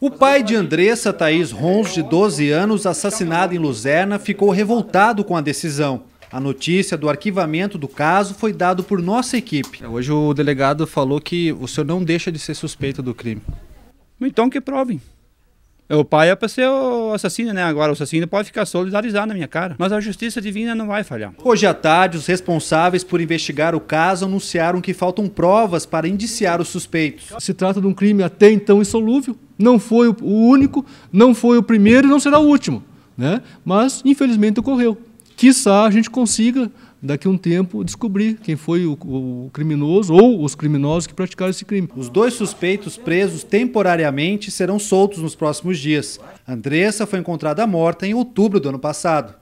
O pai de Andressa, Thaís Rons, de 12 anos, assassinada em Luzerna, ficou revoltado com a decisão. A notícia do arquivamento do caso foi dado por nossa equipe. É, hoje o delegado falou que o senhor não deixa de ser suspeito do crime. Então que provem. É, o pai é para ser o assassino, né? Agora o assassino pode ficar solidarizado na minha cara. Mas a justiça divina não vai falhar. Hoje à tarde, os responsáveis por investigar o caso anunciaram que faltam provas para indiciar os suspeitos. Se trata de um crime até então insolúvel. Não foi o único, não foi o primeiro e não será o último. Né? Mas, infelizmente, ocorreu. Quizá a gente consiga, daqui a um tempo, descobrir quem foi o, o criminoso ou os criminosos que praticaram esse crime. Os dois suspeitos presos temporariamente serão soltos nos próximos dias. Andressa foi encontrada morta em outubro do ano passado.